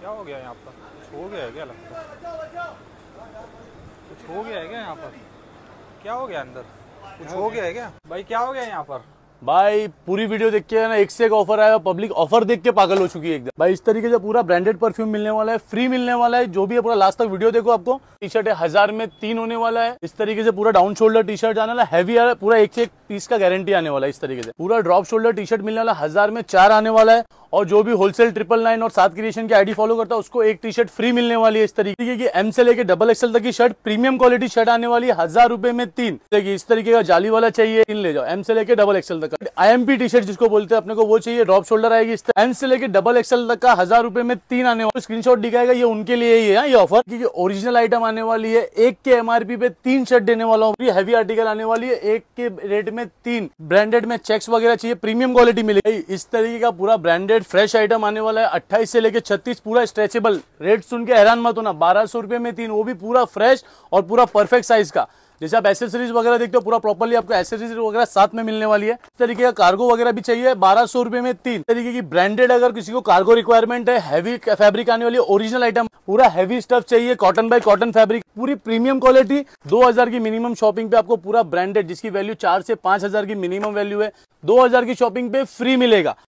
क्या हो गया यहाँ पर कुछ हो गया है क्या लगता है कुछ हो गया है क्या यहाँ पर क्या हो गया अंदर कुछ हो गया है क्या भाई क्या हो गया यहाँ पर भाई पूरी वीडियो देख के है ना एक से एक ऑफर आया पब्लिक ऑफर देख के पागल हो चुकी है एकदम भाई इस तरीके से पूरा ब्रांडेड परफ्यूम मिलने वाला है फ्री मिलने वाला है जो भी है पूरा लास्ट तक वीडियो देखो आपको टी शर्ट है हजार में तीन होने वाला है इस तरीके से पूरा डाउन शोल्डर टी शर्ट आने वाला हैवी है पूरा एक से एक पीस का गारंटी आने वाला है इस तरीके से पूरा ड्रॉप शोल्डर टी शर्ट मिलने वाला हजार में चार आने वाला है और जो भी होलसेल ट्रिपल नाइन और सात क्रिएशन की आईडी फॉलो करता है उसको एक टी शर्ट फ्री मिलने वाली है इस तरीके की एम से लेके डबल एक्सएल तक की शर्ट प्रीमियम क्वालिटी शर्ट आने वाली है हजार रुपए में तीन देखिए इस तरीके का जाली वाला चाहिए तीन ले जाओ एम से लेके डबल एक्सएल तक आईएमपी टी शर्ट जिसको बोलते हैं अपने को वो चाहिए ड्रॉप शोल्डर आएगी इस एम से लेके डबल एक्सएल तक का हजार रुपए में तीन आने वाले स्क्रीन शॉट दिखाएगा ये उनके लिए ही है ये ऑफर क्योंकि ओरिजिनल आइटम आने वाली है एक के एमआरपी पे तीन शर्ट देने वाला हूँ हैवी आर्टिकल आने वाली है एक के रेट में में तीन ब्रांडेड में चेक्स वगैरह चाहिए प्रीमियम क्वालिटी मिलेगी इस तरीके का पूरा ब्रांडेड फ्रेश आइटम आने वाला है अट्ठाईस से लेकर छत्तीस पूरा स्ट्रेचेबल रेट सुन के हैरान मत होना बारह सौ रुपए में तीन वो भी पूरा फ्रेश और पूरा परफेक्ट साइज का जैसे आप एसेसरीज वगैरह देखते हो पूरा प्रॉपरली आपको एसेसरीज वगैरह साथ में मिलने वाली है इस तरीके का कार्गो वगैरह भी चाहिए बारह सौ रुपए में तीन तरीके की ब्रांडेड अगर किसी को कार्गो रिक्वायरमेंट है हैवी फैब्रिक आने वाली ओरिजिनल आइटम पूरा हैवी स्टफ चाहिए कॉटन बाय कॉटन फैब्रिक पूरी प्रीमियम क्वालिटी दो की मिनिमम शॉपिंग पे आपको पूरा ब्रांडेड जिसकी वैल्यू चार से पांच हजार की मिनिमम वैल्यू है दो की शॉपिंग पे फ्री मिलेगा